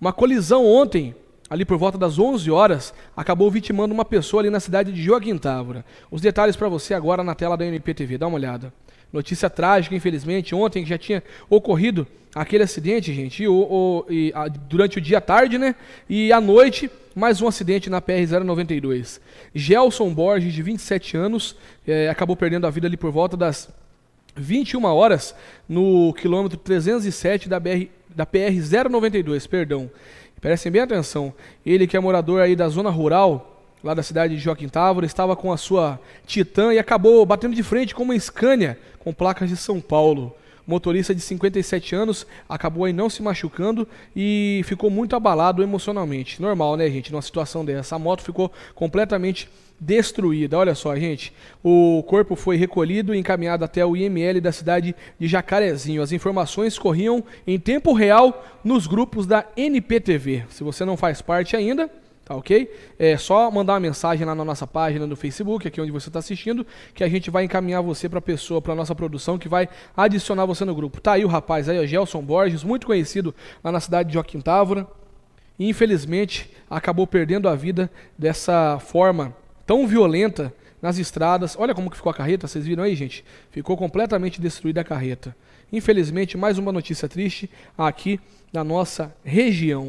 Uma colisão ontem, ali por volta das 11 horas, acabou vitimando uma pessoa ali na cidade de Távora. Os detalhes para você agora na tela da NPTV, dá uma olhada. Notícia trágica, infelizmente, ontem já tinha ocorrido aquele acidente, gente, e, o, o, e a, durante o dia à tarde, né? E à noite, mais um acidente na PR-092. Gelson Borges, de 27 anos, é, acabou perdendo a vida ali por volta das 21 horas, no quilômetro 307 da BR da PR 092, perdão. Prestem bem atenção. Ele que é morador aí da zona rural, lá da cidade de Joaquim Távora, estava com a sua Titan e acabou batendo de frente com uma Scania com placas de São Paulo motorista de 57 anos, acabou aí não se machucando e ficou muito abalado emocionalmente. Normal, né, gente, numa situação dessa. A moto ficou completamente destruída. Olha só, gente. O corpo foi recolhido e encaminhado até o IML da cidade de Jacarezinho. As informações corriam em tempo real nos grupos da NPTV. Se você não faz parte ainda, Tá ok? É só mandar uma mensagem lá na nossa página no Facebook, aqui onde você está assistindo, que a gente vai encaminhar você para a pessoa, para a nossa produção, que vai adicionar você no grupo. Tá aí o rapaz aí, o Gelson Borges, muito conhecido lá na cidade de Joaquim Távora. infelizmente, acabou perdendo a vida dessa forma tão violenta nas estradas. Olha como que ficou a carreta, vocês viram aí, gente? Ficou completamente destruída a carreta. Infelizmente, mais uma notícia triste aqui na nossa região.